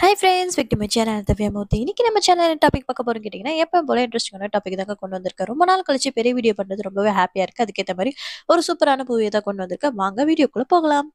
high friends வெக்டி channel Divyamurthy இன்றைக்கி நம்ம சேனல் டாபிக் பார்க்க போகிறோம் கேட்டிங்கன்னா எப்போ போல இன்ட்ரெஸ்டிங்கான டாபிக் தாங்க கொண்டு வந்திருக்கேன் ரொம்ப நாள் கழிச்சு பெரிய வீடியோ பண்ணுறது ரொம்பவே ஹாப்பியாக இருக்குது அதுக்கேற்ற மாதிரி ஒரு சூப்பரான மூவியை தான் கொண்டு வந்திருக்கேன் வாங்க வீடியோக்குள்ளே போகலாம்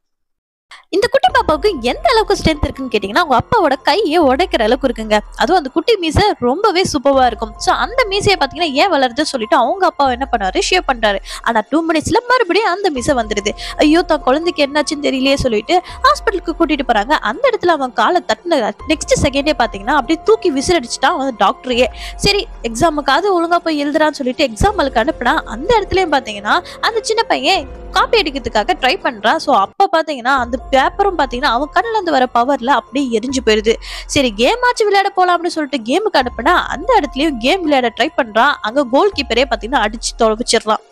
இந்த குட்டி பாப்பாவுக்கு எந்த அளவுக்கு ஸ்ட்ரென்த் இருக்குன்னு கேட்டீங்கன்னா அவங்க அப்பாவோட கையை உடைக்கிற அளவுக்கு இருக்குங்க அதுவும் அந்த குட்டி மீசை ரொம்பவே சூப்பராக இருக்கும் சோ அந்த மீசையை பாத்தீங்கன்னா ஏன் வளருது சொல்லிட்டு அவங்க அப்பா என்ன பண்ணாரு ஷேவ் பண்றாரு ஆனா டூ மினிட்ஸ்ல மறுபடியும் அந்த மீசை வந்துருது ஐயோ தான் குழந்தைக்கு என்னாச்சுன்னு தெரியலையே சொல்லிட்டு ஹாஸ்பிட்டலுக்கு கூட்டிட்டு போறாங்க அந்த இடத்துல அவன் காலை தட்டின நெக்ஸ்ட் செகண்டே பாத்தீங்கன்னா அப்படியே தூக்கி விசிலடிச்சுட்டான் அவன் டாக்டரையே சரி எக்ஸாமுக்காவது ஒழுங்கா போய் எழுதுறான்னு சொல்லிட்டு எக்ஸாம் அனுப்புனா அந்த இடத்துலயும் பாத்தீங்கன்னா அந்த சின்ன பையன் காப்பி அடிக்கிறதுக்காக ட்ரை பண்ணுறான் ஸோ அப்போ பார்த்தீங்கன்னா அந்த பேப்பரும் பார்த்தீங்கன்னா அவன் கண்ணிலேருந்து வர பவரில் அப்படியே எரிஞ்சு போயிடுது சரி கேம் ஆச்சு விளையாட போகலாம் அப்படின்னு சொல்லிட்டு கேமுக்கு அனுப்புனா அந்த இடத்துலையும் கேம் விளையாட ட்ரை பண்ணுறான் அங்கே கோல் கீப்பரே பார்த்தீங்கன்னா அடிச்சு தொலைச்சிடலாம்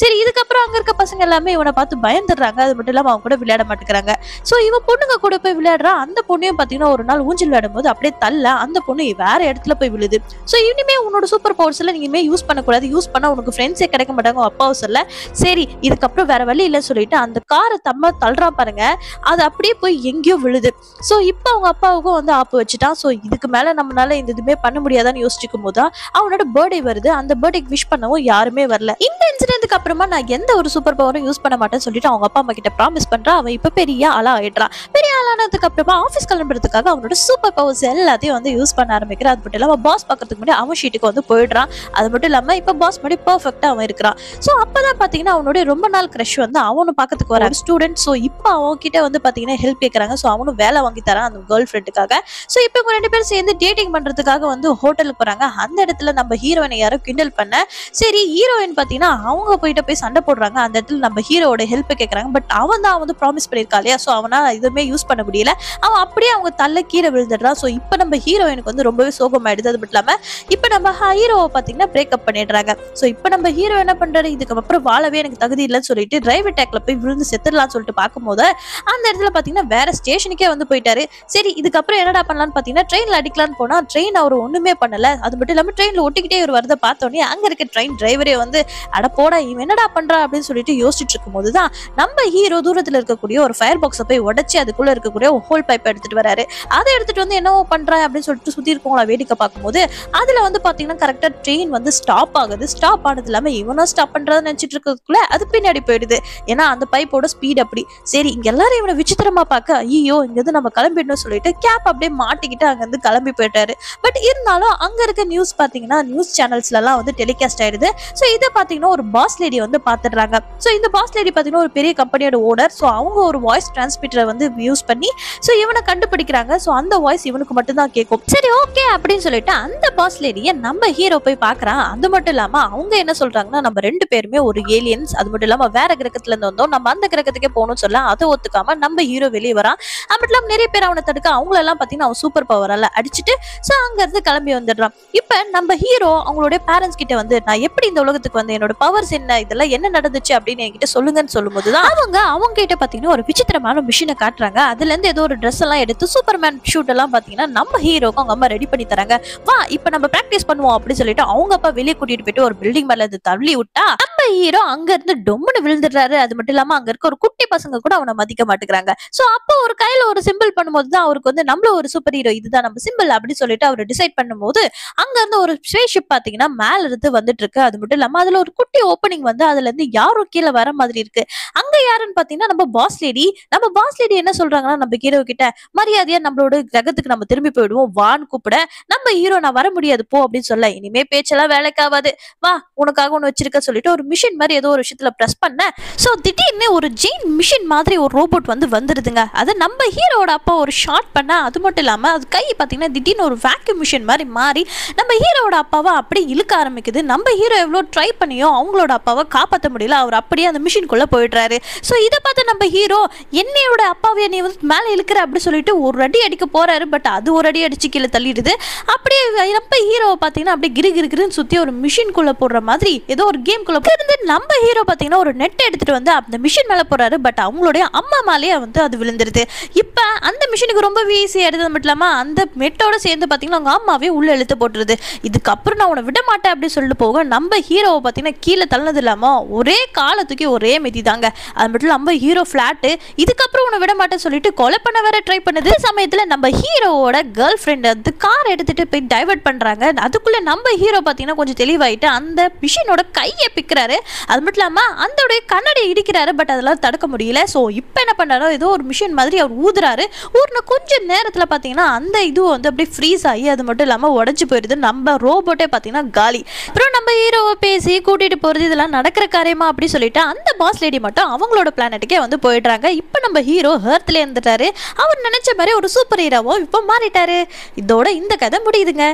சரி இதுக்கப்புறம் அங்க இருக்க பசங்க எல்லாமே இவனை பார்த்து பயந்துடுறாங்க அது மட்டும் இல்லாம அவங்க கூட விளையாட மாட்டேங்கிறாங்க சோ இவன் பொண்ணுங்க கூட போய் விளையாடுறான் அந்த பொண்ணையும் பாத்தீங்கன்னா ஒரு நாள் ஊஞ்சல் விளையாடும் போது அப்படியே தள்ள அந்த பொண்ணு வேற இடத்துல போய் விழுது சோ இனிமே உன்னோட சூப்பர் பவர்ஸ் எல்லாம் நீங்க யூஸ் பண்ணக்கூடாது யூஸ் பண்ணா உனக்கு ஃப்ரெண்ட்ஸே கிடைக்க மாட்டாங்க அப்பாவும் சொல்ல சரி இதுக்கப்புறம் வேற வழி இல்லைன்னு சொல்லிட்டு அந்த காரை தம்மா தள்ளுறா பாருங்க அது அப்படியே போய் எங்கேயோ விழுது சோ இப்ப அவங்க அப்பாவுக்கும் வந்து ஆப்பு வச்சுட்டான் சோ இதுக்கு மேல நம்மளால இந்த இதுமே பண்ண முடியாதான்னு யோசிச்சுக்கும் போது அவனோட பர்த்டே வருது அந்த பர்த்டேக்கு விஷ் பண்ணவும் யாருமே வரல இந்த இன்சிடென்ட் அப்புறமா நான் எந்த ஒரு சூப்பர் பவரும் யூஸ் பண்ண மாட்டேன்னு சொல்லிட்டு அவங்க அப்பா அம்மா கிட்ட ப்ராமிஸ் பண்ணுறான் அவன் இப்போ பெரிய ஆளா ஆயிடுறான் பெரிய ஆளானதுக்கு அப்புறமா ஆஃபீஸ் கிளம்புறதுக்காக அவனோட சூப்பர் பவர்ஸ் எல்லாத்தையும் வந்து யூஸ் பண்ண ஆரம்பிக்கிறான் அது மட்டும் இல்லாமல் பாஸ் பார்க்கறதுக்கு முன்னாடி அவன் ஷீட்டுக்கு வந்து போயிடுறான் அது மட்டும் இல்லாமல் இப்போ பாஸ் முன்னாடி பர்ஃபெக்டாக அவன் இருக்கிறான் ஸோ அப்பதான் பாத்தீங்கன்னா அவனுடைய ரொம்ப நாள் கிரஷ் வந்து அவனும் பார்க்கறதுக்கு வர ஸ்டூடெண்ட் ஸோ இப்போ அவன் கிட்ட வந்து பாத்தீங்கன்னா ஹெல்ப் கேட்குறாங்க ஸோ அவனும் வேலை வாங்கி தரான் அந்த கேர்ள் ஃப்ரெண்டுக்காக ஸோ இப்போ இவங்க ரெண்டு பேரும் சேர்ந்து டேட்டிங் பண்றதுக்காக வந்து ஹோட்டலுக்கு போறாங்க அந்த இடத்துல நம்ம ஹீரோயினை யாரும் கிண்டல் பண்ண சரி ஹீரோயின் பாத்தீங்கன்னா அவங்க போயிட்ட போய் சண்டை போடுறாங்க அந்த இடத்துல நம்ம ஹீரோட ஹெல்ப் கேட்குறாங்க பட் அவன் தான் வந்து ப்ராமிஸ் பண்ணியிருக்கா இல்லையா ஸோ அவனால் எதுவுமே யூஸ் பண்ண முடியல அவன் அப்படியே அவங்க தள்ள கீழே விழுந்துடுறான் ஸோ இப்போ நம்ம ஹீரோயினுக்கு வந்து ரொம்பவே சோகமாயிடுது அது மட்டும் இல்லாமல் இப்போ நம்ம ஹீரோவை பார்த்தீங்கன்னா பிரேக்கப் பண்ணிடுறாங்க ஸோ இப்போ நம்ம ஹீரோ என்ன பண்ணுறாரு இதுக்கப்புறம் வாழவே எனக்கு தகுதி இல்லைன்னு சொல்லிட்டு டிரைவர் டேக்கில் போய் விழுந்து செத்துடலாம்னு சொல்லிட்டு பார்க்கும்போது அந்த இடத்துல பார்த்தீங்கன்னா வேற ஸ்டேஷனுக்கே வந்து போயிட்டாரு சரி இதுக்கப்புறம் என்னடா பண்ணலான்னு பார்த்தீங்கன்னா ட்ரெயினில் அடிக்கலான்னு போனால் ட்ரெயின் அவர் ஒன்றுமே பண்ணலை அது மட்டும் இல்லாமல் ட்ரெயினில் ஒட்டிக்கிட்டே இவர் வரதை பார்த்தோன்னே அங்கே இருக்க ட்ரெயின் டிரைவரே வந்து அட போட இவன் என்னடா பண்றா அப்படின்னு சொல்லிட்டு யோசிச்சுட்டு இருக்கும்போது தான் நம்ம ஹீரோ தூரத்துல இருக்கக்கூடிய ஒரு ஃபயர் பாக்ஸை போய் உடச்சி அதுக்குள்ள இருக்கக்கூடிய ஹோல் பைப் எடுத்துட்டு வராரு அதை எடுத்துட்டு வந்து என்னவோ பண்றா அப்படின்னு சொல்லிட்டு சுத்தி இருக்கவங்களா வேடிக்கை பார்க்கும்போது அதுல வந்து பாத்தீங்கன்னா கரெக்டா ட்ரெயின் வந்து ஸ்டாப் ஆகுது ஸ்டாப் ஆனது இல்லாம இவனும் ஸ்டாப் பண்றதுன்னு நினைச்சிட்டு இருக்கக்குள்ள அது பின்னாடி போயிடுது ஏன்னா அந்த பைப்போட ஸ்பீட் அப்படி சரி இங்க எல்லாரும் இவனை விசித்திரமா பார்க்க ஐயோ இருந்து நம்ம கிளம்பிடணும் சொல்லிட்டு கேப் அப்படியே மாட்டிக்கிட்டு இருந்து கிளம்பி போயிட்டாரு பட் இருந்தாலும் அங்க இருக்க நியூஸ் பாத்தீங்கன்னா நியூஸ் சேனல்ஸ்ல எல்லாம் வந்து டெலிகாஸ்ட் ஆயிடுது ஸோ இதை பாத்தீங்கன்னா ஒரு பாஸ் லேடி வந்து பார்த்துடுறாங்க ஸோ இந்த பாஸ் லேடி பார்த்தீங்கன்னா ஒரு பெரிய கம்பெனியோட ஓனர் ஸோ அவங்க ஒரு வாய்ஸ் டிரான்ஸ்மிட்டரை வந்து யூஸ் பண்ணி ஸோ இவனை கண்டுபிடிக்கிறாங்க ஸோ அந்த வாய்ஸ் இவனுக்கு மட்டும்தான் கேட்கும் சரி ஓகே அப்படின்னு சொல்லிட்டு அந்த பாஸ் லேடியை நம்ம ஹீரோ போய் பார்க்குறான் அது மட்டும் இல்லாமல் அவங்க என்ன சொல்கிறாங்கன்னா நம்ம ரெண்டு பேருமே ஒரு ஏலியன்ஸ் அது மட்டும் இல்லாமல் வேற கிரகத்துலேருந்து வந்தோம் நம்ம அந்த கிரகத்துக்கே போகணும்னு சொல்ல அதை ஒத்துக்காம நம்ம ஹீரோ வெளியே வரான் அப்படி இல்லாமல் நிறைய பேர் அவனை தடுக்க அவங்களெல்லாம் பார்த்தீங்கன்னா அவன் சூப்பர் பவரால் அடிச்சுட்டு ஸோ அங்கேருந்து கிளம்பி வந்துடுறான் இப்போ நம்ம ஹீரோ அவங்களுடைய பேரண்ட்ஸ் கிட்ட வந்து நான் எப்படி இந்த உலகத்துக்கு வந்து என்னோட பவர்ஸ் என்ன என்ன இதெல்லாம் என்ன நடந்துச்சு அப்படின்னு என்கிட்ட சொல்லுங்கன்னு சொல்லும்போது தான் அவங்க அவங்க கிட்ட பாத்தீங்கன்னா ஒரு விசித்திரமான மிஷினை காட்டுறாங்க அதுல இருந்து ஏதோ ஒரு ட்ரெஸ் எல்லாம் எடுத்து சூப்பர்மேன் ஷூட் எல்லாம் பாத்தீங்கன்னா நம்ம ஹீரோக்கு அவங்க அம்மா ரெடி பண்ணி தராங்க வா இப்ப நம்ம பிராக்டிஸ் பண்ணுவோம் அப்படின்னு சொல்லிட்டு அவங்க அப்பா வெளியே கூட்டிட்டு போயிட்டு ஒரு பில்டிங் மேல இருந்து தள்ளி விட்டா நம்ம ஹீரோ அங்க இருந்து டொம்னு விழுந்துடுறாரு அது மட்டும் இல்லாம அங்க இருக்க ஒரு குட்டி பசங்க கூட அவனை மதிக்க மாட்டேங்கிறாங்க சோ அப்போ ஒரு கையில ஒரு சிம்பிள் பண்ணும்போது தான் அவருக்கு வந்து நம்மள ஒரு சூப்பர் ஹீரோ இதுதான் நம்ம சிம்பிள் அப்படின்னு சொல்லிட்டு அவர் டிசைட் பண்ணும்போது அங்க இருந்து ஒரு ஸ்பேஸ் ஷிப் பாத்தீங்கன்னா மேல இருந்து வந்துட்டு இருக்கு அது மட்டும் இல்லாம அதுல ஒரு குட்டி ஓப்பனிங் ஓப்பனிங் வந்து அதுல இருந்து யாரும் கீழே வர மாதிரி இருக்கு அங்க அவங்க யாருன்னு பாத்தீங்கன்னா நம்ம பாஸ் லேடி நம்ம பாஸ் லேடி என்ன சொல்றாங்கன்னா நம்ம ஹீரோ கிட்ட மரியாதையா நம்மளோட கிரகத்துக்கு நம்ம திரும்பி போயிடுவோம் வான்னு கூப்பிட நம்ம ஹீரோ நான் வர முடியாது போ அப்படின்னு சொல்ல இனிமே பேச்செல்லாம் வேலைக்காவாது வா உனக்காக ஒன்று வச்சிருக்க சொல்லிட்டு ஒரு மிஷின் மாதிரி ஏதோ ஒரு விஷயத்துல ப்ரெஸ் பண்ண ஸோ திடீர்னு ஒரு ஜெயின் மிஷின் மாதிரி ஒரு ரோபோட் வந்து வந்துடுதுங்க அதை நம்ம ஹீரோட அப்பா ஒரு ஷார்ட் பண்ண அது மட்டும் இல்லாம அது கை பாத்தீங்கன்னா திடீர்னு ஒரு வேக்யூம் மிஷின் மாதிரி மாறி நம்ம ஹீரோட அப்பாவை அப்படியே இழுக்க ஆரம்பிக்குது நம்ம ஹீரோ எவ்வளோ ட்ரை பண்ணியோ அவங்களோட அப்பாவை காப்பாற்ற முடியல அவர் அப்படியே அந்த மிஷின் குள்ள போயிடுறாரு ஸோ இதை பார்த்து நம்ம ஹீரோ என்னையோட அப்பாவை நீ வந்து மேலே இழுக்கிற அப்படின்னு சொல்லிட்டு ஒரு அடி அடிக்க போறாரு பட் அது ஒரு அடி அடிச்சு கீழே தள்ளிடுது அப்படியே நம்ம ஹீரோவை பார்த்தீங்கன்னா அப்படியே கிரு கிருக்குன்னு சுற்றி ஒரு மிஷின்குள்ளே போடுற மாதிரி ஏதோ ஒரு கேம்குள்ளே இருந்து நம்ம ஹீரோ பார்த்தீங்கன்னா ஒரு நெட் எடுத்துகிட்டு வந்து அந்த மிஷின் மேலே போகிறாரு பட் அவங்களுடைய அம்மா மேலேயே வந்து அது விழுந்துருது இப்போ அந்த மிஷினுக்கு ரொம்ப ஈஸியாக எடுத்தது மட்டும் இல்லாமல் அந்த மெட்டோட சேர்ந்து பார்த்தீங்கன்னா அவங்க அம்மாவே உள்ளே இழுத்து போட்டுருது இதுக்கப்புறம் நான் உன விட மாட்டேன் அப்படின்னு சொல்லிட்டு போக நம்ம ஹீரோவை பார்த்தீங்கன்னா கீழே தள்ளது இல்லாமல் ஒரே காலத்துக்கு தூக்கி ஒரே மிதி தாங்க அது மட்டும் இல்லாமல் ஹீரோ ஃப்ளாட்டு இதுக்கப்புறம் உன்னை விட மாட்டேன்னு சொல்லிட்டு கொலை பண்ண வர ட்ரை பண்ணுது சமயத்தில் நம்ம ஹீரோவோட கேர்ள் ஃப்ரெண்ட் வந்து கார் எடுத்துகிட்டு போய் டைவர்ட் பண்ணுறாங்க அதுக்குள்ளே நம்ம ஹீரோ பார்த்தீங்கன்னா கொஞ்சம் தெளிவாயிட்டு அந்த மிஷினோட கையை பிக்கிறாரு அது மட்டும் இல்லாமல் அந்தோடைய கண்ணடியை இடிக்கிறாரு பட் அதெல்லாம் தடுக்க முடியல ஸோ இப்போ என்ன பண்ணாரோ ஏதோ ஒரு மிஷின் மாதிரி அவர் ஊதுறாரு ஊர்னு கொஞ்சம் நேரத்தில் பார்த்தீங்கன்னா அந்த இதுவும் வந்து அப்படியே ஃப்ரீஸ் ஆகி அது மட்டும் இல்லாமல் உடஞ்சி போயிடுது நம்ம ரோபோட்டே பார்த்தீங்கன்னா காலி அப்புறம் ஹீரோவை பேசி கூட்டிகிட்டு போகிறது இதெல்லாம் நடக்கிற காரியமா அப்படி சொல்லிட்டு அந்த பாஸ் லேடி மட்டும் அவங்களோட பிளானட்டுக்கே வந்து போயிடுறாங்க இப்போ நம்ம ஹீரோ ஹர்த்ல இருந்துட்டாரு அவர் நினச்ச மாதிரி ஒரு சூப்பர் ஹீரோவோ இப்போ மாறிட்டாரு இதோட இந்த கதை முடியுதுங்க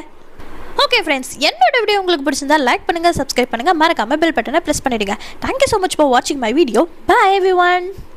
ஓகே ஃப்ரெண்ட்ஸ் என்னோட வீடியோ உங்களுக்கு பிடிச்சிருந்தா லைக் பண்ணுங்கள் சப்ஸ்கிரைப் பண்ணுங்க மறக்காம பெல் பட்டனை ப்ரெஸ் பண்ணிடுங்க தேங்க்யூ ஸோ மச் ஃபார் வாட்சிங் my video bye every one